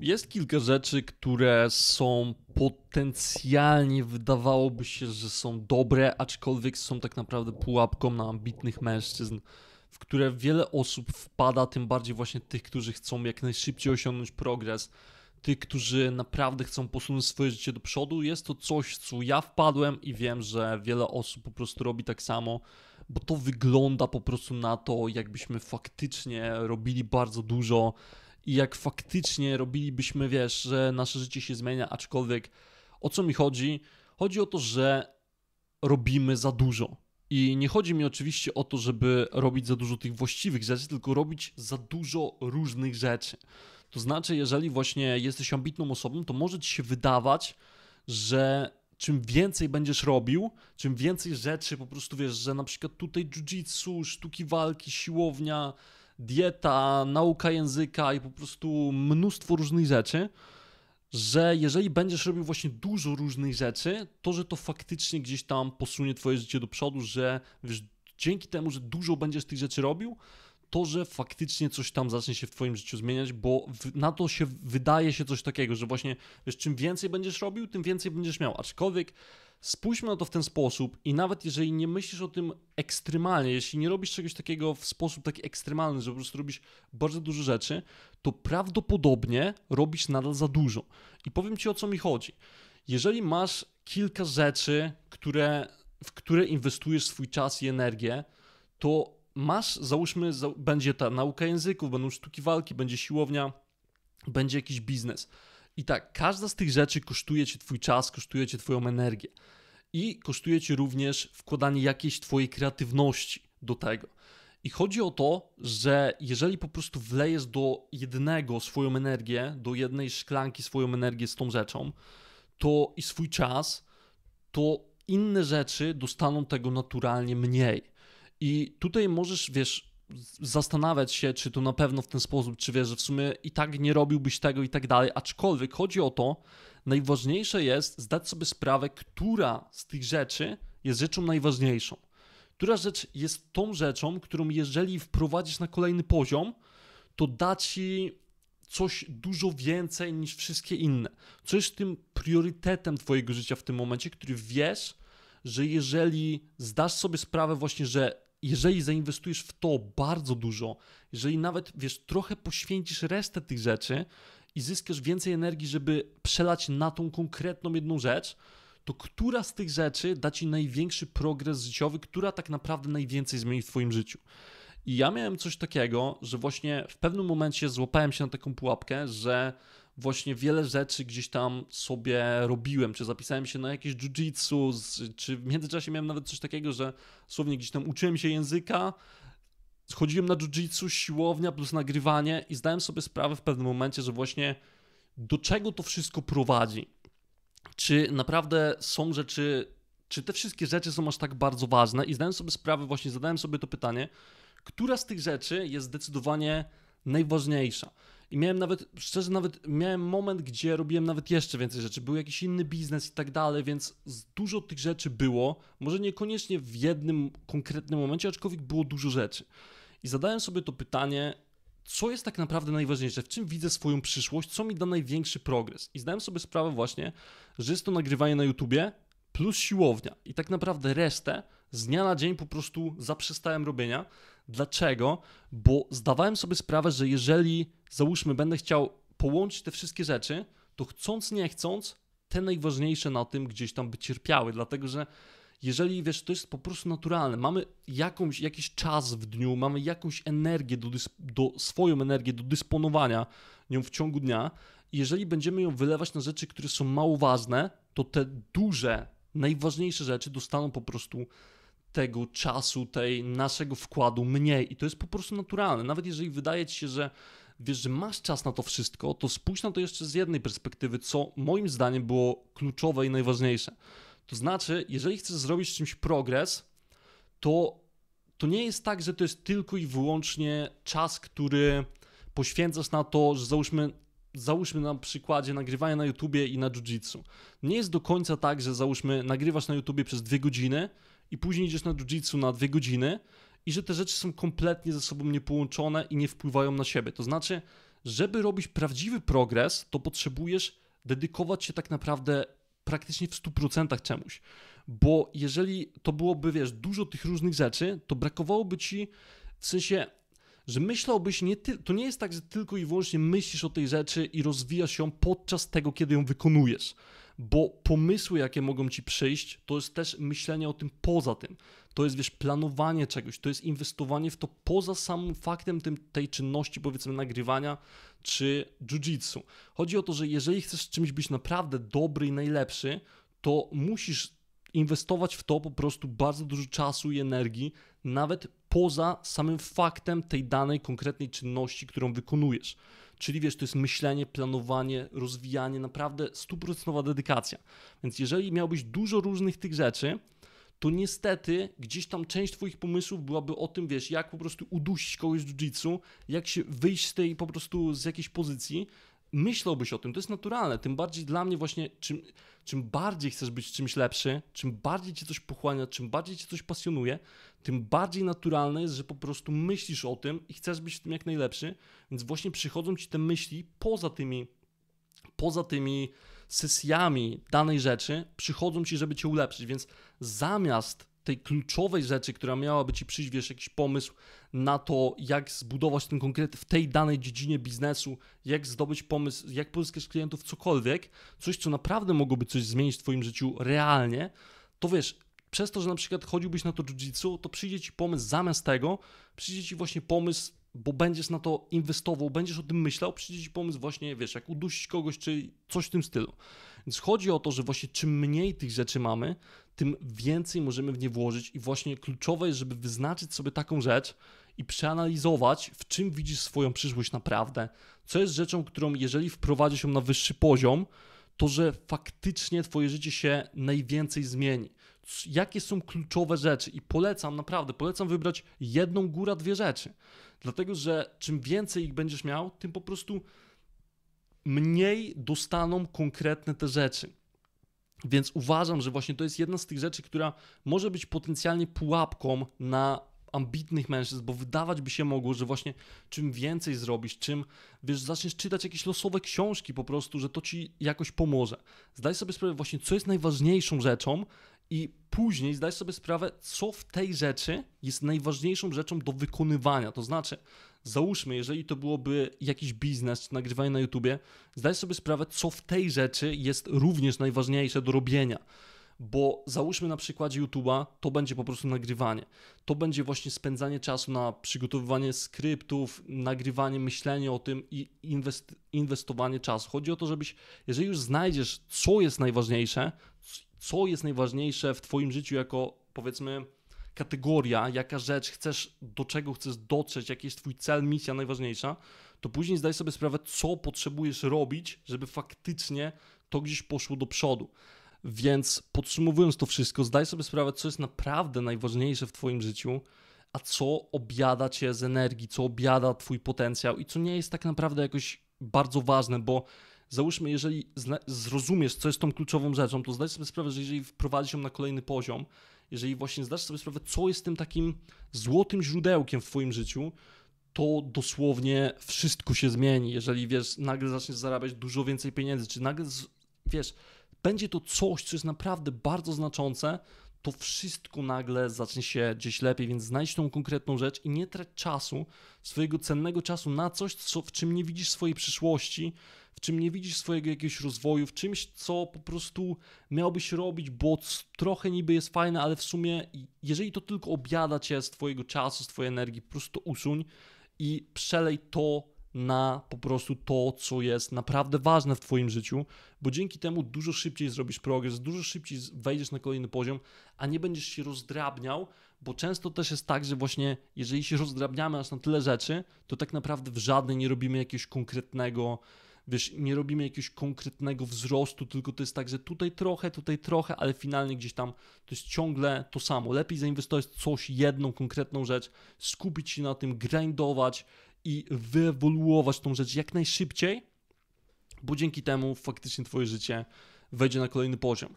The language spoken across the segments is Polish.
Jest kilka rzeczy, które są potencjalnie wydawałoby się, że są dobre, aczkolwiek są tak naprawdę pułapką na ambitnych mężczyzn, w które wiele osób wpada, tym bardziej właśnie tych, którzy chcą jak najszybciej osiągnąć progres, tych, którzy naprawdę chcą posunąć swoje życie do przodu. Jest to coś, co ja wpadłem i wiem, że wiele osób po prostu robi tak samo, bo to wygląda po prostu na to, jakbyśmy faktycznie robili bardzo dużo i jak faktycznie robilibyśmy, wiesz, że nasze życie się zmienia, aczkolwiek o co mi chodzi? Chodzi o to, że robimy za dużo. I nie chodzi mi oczywiście o to, żeby robić za dużo tych właściwych rzeczy, tylko robić za dużo różnych rzeczy. To znaczy, jeżeli właśnie jesteś ambitną osobą, to może ci się wydawać, że czym więcej będziesz robił, czym więcej rzeczy po prostu wiesz, że na przykład tutaj jiu-jitsu, sztuki walki, siłownia, dieta, nauka języka i po prostu mnóstwo różnych rzeczy, że jeżeli będziesz robił właśnie dużo różnych rzeczy, to że to faktycznie gdzieś tam posunie twoje życie do przodu, że wiesz, dzięki temu, że dużo będziesz tych rzeczy robił, to, że faktycznie coś tam zacznie się w Twoim życiu zmieniać, bo na to się wydaje się coś takiego, że właśnie wiesz, czym więcej będziesz robił, tym więcej będziesz miał. Aczkolwiek spójrzmy na to w ten sposób i nawet jeżeli nie myślisz o tym ekstremalnie, jeśli nie robisz czegoś takiego w sposób taki ekstremalny, że po prostu robisz bardzo dużo rzeczy, to prawdopodobnie robisz nadal za dużo. I powiem Ci o co mi chodzi. Jeżeli masz kilka rzeczy, które, w które inwestujesz swój czas i energię, to masz, załóżmy, za, będzie ta nauka języków, będą sztuki walki, będzie siłownia, będzie jakiś biznes. I tak, każda z tych rzeczy kosztuje ci twój czas, kosztuje ci twoją energię i kosztuje ci również wkładanie jakiejś twojej kreatywności do tego. I chodzi o to, że jeżeli po prostu wlejesz do jednego swoją energię, do jednej szklanki swoją energię z tą rzeczą, to i swój czas, to inne rzeczy dostaną tego naturalnie mniej. I tutaj możesz, wiesz, zastanawiać się, czy to na pewno w ten sposób, czy wiesz, że w sumie i tak nie robiłbyś tego i tak dalej, aczkolwiek chodzi o to, najważniejsze jest zdać sobie sprawę, która z tych rzeczy jest rzeczą najważniejszą. Która rzecz jest tą rzeczą, którą jeżeli wprowadzisz na kolejny poziom, to da ci coś dużo więcej niż wszystkie inne. Co jest tym priorytetem Twojego życia w tym momencie, który wiesz, że jeżeli zdasz sobie sprawę właśnie, że jeżeli zainwestujesz w to bardzo dużo, jeżeli nawet wiesz, trochę poświęcisz resztę tych rzeczy i zyskasz więcej energii, żeby przelać na tą konkretną jedną rzecz, to która z tych rzeczy da ci największy progres życiowy, która tak naprawdę najwięcej zmieni w Twoim życiu? I ja miałem coś takiego, że właśnie w pewnym momencie złapałem się na taką pułapkę, że właśnie wiele rzeczy gdzieś tam sobie robiłem, czy zapisałem się na jakieś jiu-jitsu, czy w międzyczasie miałem nawet coś takiego, że słownie gdzieś tam uczyłem się języka, chodziłem na jiu-jitsu, siłownia plus nagrywanie i zdałem sobie sprawę w pewnym momencie, że właśnie do czego to wszystko prowadzi. Czy naprawdę są rzeczy, czy te wszystkie rzeczy są aż tak bardzo ważne? I zdałem sobie sprawę, właśnie zadałem sobie to pytanie, która z tych rzeczy jest zdecydowanie najważniejsza. I miałem nawet, szczerze nawet, miałem moment, gdzie robiłem nawet jeszcze więcej rzeczy. Był jakiś inny biznes i tak dalej, więc dużo tych rzeczy było. Może niekoniecznie w jednym konkretnym momencie, aczkolwiek było dużo rzeczy. I zadałem sobie to pytanie, co jest tak naprawdę najważniejsze, w czym widzę swoją przyszłość, co mi da największy progres. I zdałem sobie sprawę właśnie, że jest to nagrywanie na YouTubie plus siłownia. I tak naprawdę resztę z dnia na dzień po prostu zaprzestałem robienia Dlaczego? Bo zdawałem sobie sprawę, że jeżeli załóżmy, będę chciał połączyć te wszystkie rzeczy, to chcąc, nie chcąc, te najważniejsze na tym gdzieś tam by cierpiały, dlatego że jeżeli wiesz, to jest po prostu naturalne, mamy jakąś, jakiś czas w dniu, mamy jakąś energię, do, do swoją energię do dysponowania nią w ciągu dnia, jeżeli będziemy ją wylewać na rzeczy, które są mało ważne, to te duże, najważniejsze rzeczy dostaną po prostu tego czasu, tej naszego wkładu mniej i to jest po prostu naturalne. Nawet jeżeli wydaje ci się, że wiesz, że masz czas na to wszystko, to spójrz na to jeszcze z jednej perspektywy, co moim zdaniem było kluczowe i najważniejsze. To znaczy, jeżeli chcesz zrobić czymś progres, to, to nie jest tak, że to jest tylko i wyłącznie czas, który poświęcasz na to, że załóżmy, załóżmy na przykładzie nagrywania na YouTubie i na jiu-jitsu. Nie jest do końca tak, że załóżmy nagrywasz na YouTubie przez dwie godziny i później idziesz na jiu-jitsu na dwie godziny i że te rzeczy są kompletnie ze sobą niepołączone i nie wpływają na siebie. To znaczy, żeby robić prawdziwy progres, to potrzebujesz dedykować się tak naprawdę praktycznie w 100% czemuś. Bo jeżeli to byłoby, wiesz, dużo tych różnych rzeczy, to brakowałoby ci w sensie że myślałbyś, nie ty... to nie jest tak, że tylko i wyłącznie myślisz o tej rzeczy i rozwijasz ją podczas tego, kiedy ją wykonujesz. Bo pomysły, jakie mogą ci przyjść, to jest też myślenie o tym poza tym. To jest, wiesz, planowanie czegoś, to jest inwestowanie w to poza samym faktem tym, tej czynności, powiedzmy, nagrywania czy jiu-jitsu. Chodzi o to, że jeżeli chcesz czymś być naprawdę dobry i najlepszy, to musisz inwestować w to po prostu bardzo dużo czasu i energii, nawet poza samym faktem tej danej konkretnej czynności, którą wykonujesz. Czyli wiesz, to jest myślenie, planowanie, rozwijanie, naprawdę stuprocentowa dedykacja. Więc jeżeli miałbyś dużo różnych tych rzeczy, to niestety gdzieś tam część Twoich pomysłów byłaby o tym, wiesz, jak po prostu udusić kogoś w jiu-jitsu, jak się wyjść z tej po prostu z jakiejś pozycji, myślałbyś o tym, to jest naturalne. Tym bardziej dla mnie właśnie, czym, czym bardziej chcesz być czymś lepszy, czym bardziej cię coś pochłania, czym bardziej cię coś pasjonuje, tym bardziej naturalne jest, że po prostu myślisz o tym i chcesz być w tym jak najlepszy. Więc właśnie przychodzą ci te myśli poza tymi, poza tymi sesjami danej rzeczy, przychodzą ci, żeby cię ulepszyć. Więc zamiast tej kluczowej rzeczy, która miałaby ci przyjść, wiesz, jakiś pomysł na to, jak zbudować ten konkret w tej danej dziedzinie biznesu, jak zdobyć pomysł, jak pozyskać klientów, cokolwiek, coś, co naprawdę mogłoby coś zmienić w twoim życiu realnie, to wiesz, przez to, że na przykład chodziłbyś na to jiu-jitsu, to przyjdzie ci pomysł zamiast tego, przyjdzie ci właśnie pomysł bo będziesz na to inwestował, będziesz o tym myślał, przyjdzie ci pomysł właśnie, wiesz, jak udusić kogoś, czy coś w tym stylu. Więc chodzi o to, że właśnie czym mniej tych rzeczy mamy, tym więcej możemy w nie włożyć i właśnie kluczowe jest, żeby wyznaczyć sobie taką rzecz i przeanalizować, w czym widzisz swoją przyszłość naprawdę, co jest rzeczą, którą jeżeli wprowadzisz ją na wyższy poziom, to że faktycznie twoje życie się najwięcej zmieni jakie są kluczowe rzeczy i polecam, naprawdę, polecam wybrać jedną góra, dwie rzeczy. Dlatego, że czym więcej ich będziesz miał, tym po prostu mniej dostaną konkretne te rzeczy. Więc uważam, że właśnie to jest jedna z tych rzeczy, która może być potencjalnie pułapką na ambitnych mężczyzn, bo wydawać by się mogło, że właśnie czym więcej zrobisz, czym wiesz, zaczniesz czytać jakieś losowe książki po prostu, że to ci jakoś pomoże. Zdaj sobie sprawę właśnie, co jest najważniejszą rzeczą i później zdać sobie sprawę, co w tej rzeczy jest najważniejszą rzeczą do wykonywania. To znaczy, załóżmy, jeżeli to byłoby jakiś biznes czy nagrywanie na YouTubie, zdać sobie sprawę, co w tej rzeczy jest również najważniejsze do robienia. Bo załóżmy na przykładzie YouTube'a, to będzie po prostu nagrywanie. To będzie właśnie spędzanie czasu na przygotowywanie skryptów, nagrywanie, myślenie o tym i inwest- inwestowanie czasu. Chodzi o to, żebyś, jeżeli już znajdziesz, co jest najważniejsze, co jest najważniejsze w Twoim życiu jako powiedzmy kategoria, jaka rzecz chcesz, do czego chcesz dotrzeć, jaki jest Twój cel, misja najważniejsza, to później zdaj sobie sprawę, co potrzebujesz robić, żeby faktycznie to gdzieś poszło do przodu. Więc podsumowując to wszystko, zdaj sobie sprawę, co jest naprawdę najważniejsze w Twoim życiu, a co objada Cię z energii, co objada Twój potencjał i co nie jest tak naprawdę jakoś bardzo ważne, bo załóżmy, jeżeli zrozumiesz, co jest tą kluczową rzeczą, to zdajesz sobie sprawę, że jeżeli wprowadzisz ją na kolejny poziom, jeżeli właśnie zdasz sobie sprawę, co jest tym takim złotym źródełkiem w Twoim życiu, to dosłownie wszystko się zmieni. Jeżeli wiesz, nagle zaczniesz zarabiać dużo więcej pieniędzy, czy nagle wiesz, będzie to coś, co jest naprawdę bardzo znaczące, to wszystko nagle zacznie się gdzieś lepiej, więc znajdź tą konkretną rzecz i nie trać czasu, swojego cennego czasu na coś, co, w czym nie widzisz swojej przyszłości, w czym nie widzisz swojego jakiegoś rozwoju, w czymś, co po prostu miałbyś robić, bo trochę niby jest fajne, ale w sumie, jeżeli to tylko obiada cię z twojego czasu, z twojej energii, po prostu usuń i przelej to na po prostu to, co jest naprawdę ważne w Twoim życiu, bo dzięki temu dużo szybciej zrobisz progres, dużo szybciej wejdziesz na kolejny poziom, a nie będziesz się rozdrabniał, bo często też jest tak, że właśnie jeżeli się rozdrabniamy aż na tyle rzeczy, to tak naprawdę w żadnej nie robimy jakiegoś konkretnego, wiesz, nie robimy jakiegoś konkretnego wzrostu, tylko to jest tak, że tutaj trochę, tutaj trochę, ale finalnie gdzieś tam to jest ciągle to samo. Lepiej zainwestować w coś, jedną konkretną rzecz, skupić się na tym, grindować i wyewoluować tą rzecz jak najszybciej, bo dzięki temu faktycznie Twoje życie wejdzie na kolejny poziom.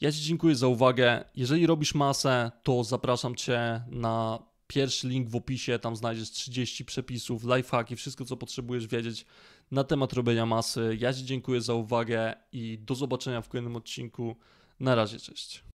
Ja Ci dziękuję za uwagę. Jeżeli robisz masę, to zapraszam Cię na Pierwszy link w opisie, tam znajdziesz 30 przepisów, lifehacki, wszystko co potrzebujesz wiedzieć na temat robienia masy. Ja Ci dziękuję za uwagę i do zobaczenia w kolejnym odcinku. Na razie, cześć.